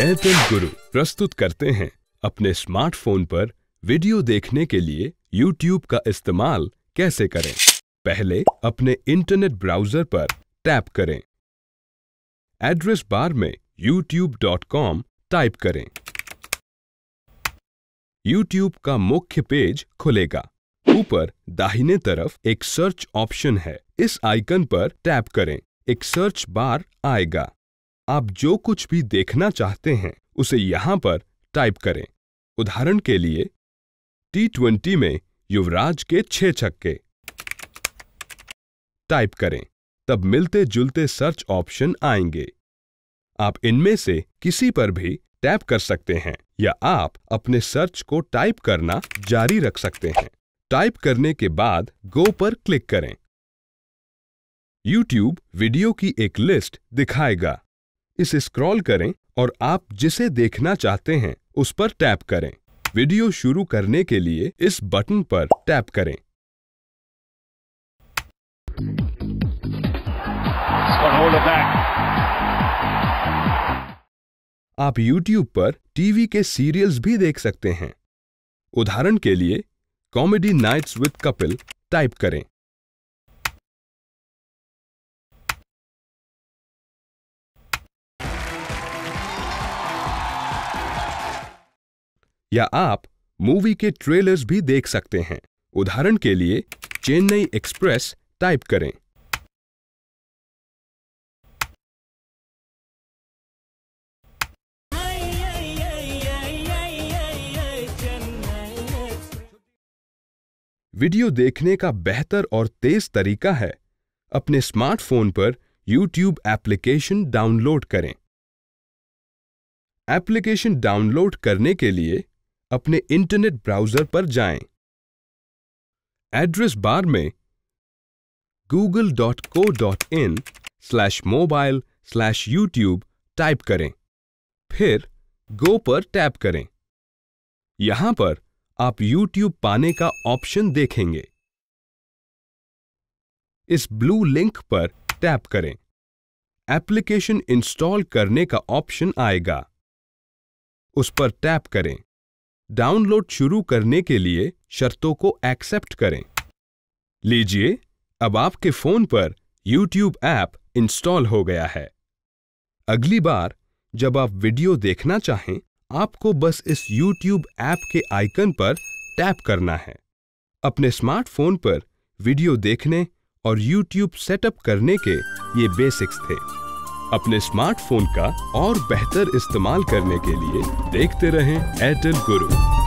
Airtel गुरु प्रस्तुत करते हैं अपने स्मार्टफोन पर वीडियो देखने के लिए YouTube का इस्तेमाल कैसे करें पहले अपने इंटरनेट ब्राउजर पर टैप करें एड्रेस बार में youtube.com टाइप करें YouTube का मुख्य पेज खुलेगा ऊपर दाहिने तरफ एक सर्च ऑप्शन है इस आइकन पर टैप करें एक सर्च बार आएगा आप जो कुछ भी देखना चाहते हैं उसे यहां पर टाइप करें उदाहरण के लिए टी ट्वेंटी में युवराज के छह छक्के टाइप करें तब मिलते जुलते सर्च ऑप्शन आएंगे आप इनमें से किसी पर भी टैप कर सकते हैं या आप अपने सर्च को टाइप करना जारी रख सकते हैं टाइप करने के बाद गो पर क्लिक करें YouTube वीडियो की एक लिस्ट दिखाएगा इसे स्क्रॉल करें और आप जिसे देखना चाहते हैं उस पर टैप करें वीडियो शुरू करने के लिए इस बटन पर टैप करें आप YouTube पर टीवी के सीरियल्स भी देख सकते हैं उदाहरण के लिए Comedy Nights with Kapil type करें या आप मूवी के ट्रेलर्स भी देख सकते हैं उदाहरण के लिए चेन्नई एक्सप्रेस टाइप करें वीडियो देखने का बेहतर और तेज तरीका है अपने स्मार्टफोन पर YouTube एप्लीकेशन डाउनलोड करें एप्लीकेशन डाउनलोड करने के लिए अपने इंटरनेट ब्राउज़र पर जाएं। एड्रेस बार में google.co.in slash mobile slash YouTube type करें फिर गो पर टैप करें यहां पर आप YouTube पाने का ऑप्शन देखेंगे इस ब्लू लिंक पर टैप करें एप्लीकेशन इंस्टॉल करने का ऑप्शन आएगा उस पर टैप करें डाउनलोड शुरू करने के लिए शर्तों को एक्सेप्ट करें लीजिए अब आपके फोन पर YouTube ऐप इंस्टॉल हो गया है अगली बार जब आप वीडियो देखना चाहें आपको बस इस YouTube ऐप के आइकन पर टैप करना है अपने स्मार्टफोन पर वीडियो देखने और YouTube सेटअप करने के ये बेसिक्स थे अपने स्मार्टफोन का और बेहतर इस्तेमाल करने के लिए देखते रहें एयरटेल गुरु